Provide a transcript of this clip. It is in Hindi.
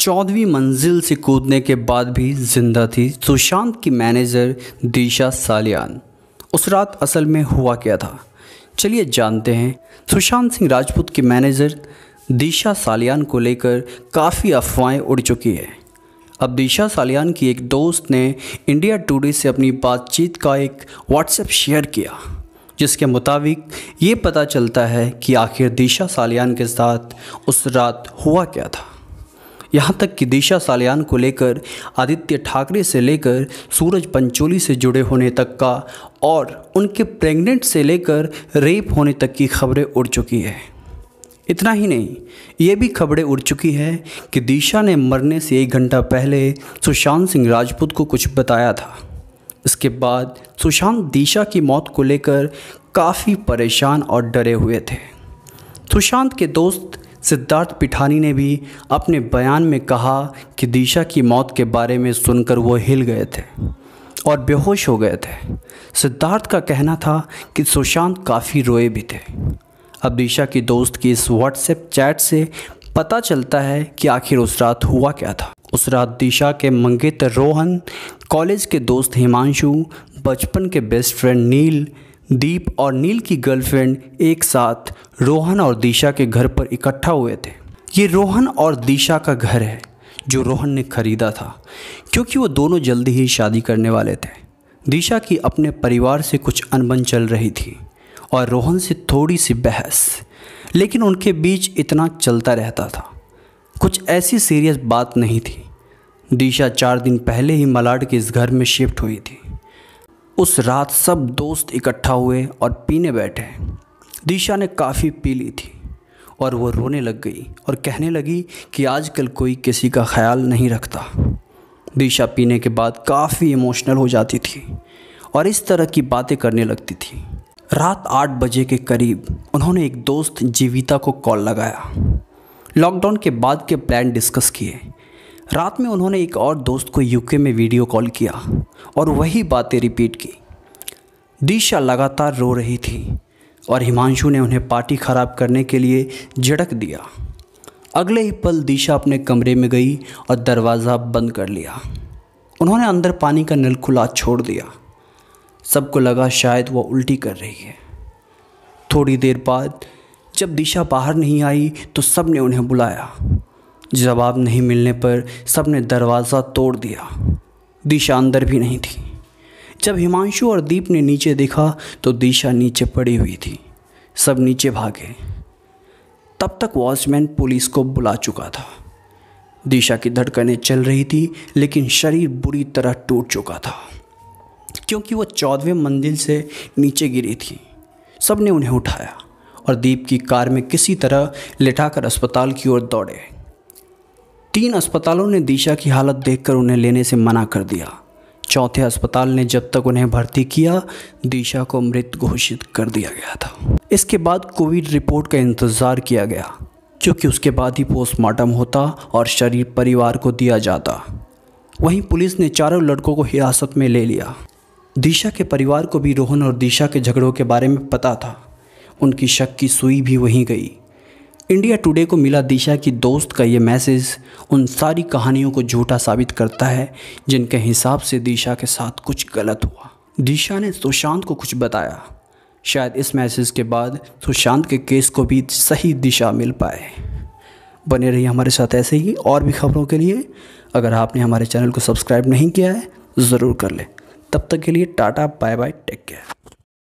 चौदहवीं मंजिल से कूदने के बाद भी जिंदा थी सुशांत की मैनेजर दिशा सालियान उस रात असल में हुआ क्या था चलिए जानते हैं सुशांत सिंह राजपूत की मैनेजर दिशा सालियान को लेकर काफ़ी अफवाहें उड़ चुकी है अब दिशा सालियान की एक दोस्त ने इंडिया टुडे से अपनी बातचीत का एक व्हाट्सएप शेयर किया जिसके मुताबिक ये पता चलता है कि आखिर दिशा सालियान के साथ उस रात हुआ क्या था यहाँ तक कि दिशा सालियान को लेकर आदित्य ठाकरे से लेकर सूरज पंचोली से जुड़े होने तक का और उनके प्रेग्नेंट से लेकर रेप होने तक की खबरें उड़ चुकी है इतना ही नहीं ये भी खबरें उड़ चुकी है कि दिशा ने मरने से एक घंटा पहले सुशांत सिंह राजपूत को कुछ बताया था इसके बाद सुशांत दिशा की मौत को लेकर काफ़ी परेशान और डरे हुए थे सुशांत के दोस्त सिद्धार्थ पिठानी ने भी अपने बयान में कहा कि दिशा की मौत के बारे में सुनकर वो हिल गए थे और बेहोश हो गए थे सिद्धार्थ का कहना था कि सुशांत काफ़ी रोए भी थे अब दिशा की दोस्त की इस व्हाट्सएप चैट से पता चलता है कि आखिर उस रात हुआ क्या था उस रात दिशा के मंगेतर रोहन कॉलेज के दोस्त हिमांशु बचपन के बेस्ट फ्रेंड नील दीप और नील की गर्लफ्रेंड एक साथ रोहन और दिशा के घर पर इकट्ठा हुए थे ये रोहन और दिशा का घर है जो रोहन ने खरीदा था क्योंकि वो दोनों जल्दी ही शादी करने वाले थे दिशा की अपने परिवार से कुछ अनबन चल रही थी और रोहन से थोड़ी सी बहस लेकिन उनके बीच इतना चलता रहता था कुछ ऐसी सीरियस बात नहीं थी दिशा चार दिन पहले ही मलाड के इस घर में शिफ्ट हुई थी उस रात सब दोस्त इकट्ठा हुए और पीने बैठे दिशा ने काफ़ी पी ली थी और वो रोने लग गई और कहने लगी कि आजकल कोई किसी का ख्याल नहीं रखता दिशा पीने के बाद काफ़ी इमोशनल हो जाती थी और इस तरह की बातें करने लगती थी रात आठ बजे के करीब उन्होंने एक दोस्त जीविता को कॉल लगाया लॉकडाउन के बाद के प्लान डिस्कस किए रात में उन्होंने एक और दोस्त को यूके में वीडियो कॉल किया और वही बातें रिपीट की दिशा लगातार रो रही थी और हिमांशु ने उन्हें पार्टी ख़राब करने के लिए झड़क दिया अगले ही पल दिशा अपने कमरे में गई और दरवाज़ा बंद कर लिया उन्होंने अंदर पानी का नल खुला छोड़ दिया सबको लगा शायद वह उल्टी कर रही है थोड़ी देर बाद जब दिशा बाहर नहीं आई तो सब ने उन्हें बुलाया जवाब नहीं मिलने पर सब ने दरवाज़ा तोड़ दिया दिशा अंदर भी नहीं थी जब हिमांशु और दीप ने नीचे देखा तो दिशा नीचे पड़ी हुई थी सब नीचे भागे तब तक वॉचमैन पुलिस को बुला चुका था दिशा की धड़कनें चल रही थी लेकिन शरीर बुरी तरह टूट चुका था क्योंकि वह चौदहवें मंजिल से नीचे गिरी थी सब ने उन्हें उठाया और दीप की कार में किसी तरह लिटाकर अस्पताल की ओर दौड़े तीन अस्पतालों ने दिशा की हालत देखकर उन्हें लेने से मना कर दिया चौथे अस्पताल ने जब तक उन्हें भर्ती किया दिशा को मृत घोषित कर दिया गया था इसके बाद कोविड रिपोर्ट का इंतज़ार किया गया क्योंकि उसके बाद ही पोस्टमार्टम होता और शरीर परिवार को दिया जाता वहीं पुलिस ने चारों लड़कों को हिरासत में ले लिया दिशा के परिवार को भी रोहन और दिशा के झगड़ों के बारे में पता था उनकी शक की सुई भी वहीं गई इंडिया टुडे को मिला दिशा की दोस्त का ये मैसेज उन सारी कहानियों को झूठा साबित करता है जिनके हिसाब से दिशा के साथ कुछ गलत हुआ दिशा ने सुशांत को कुछ बताया शायद इस मैसेज के बाद सुशांत के केस को भी सही दिशा मिल पाए बने रहिए हमारे साथ ऐसे ही और भी खबरों के लिए अगर आपने हमारे चैनल को सब्सक्राइब नहीं किया है ज़रूर कर लें तब तक के लिए tata bye bye take care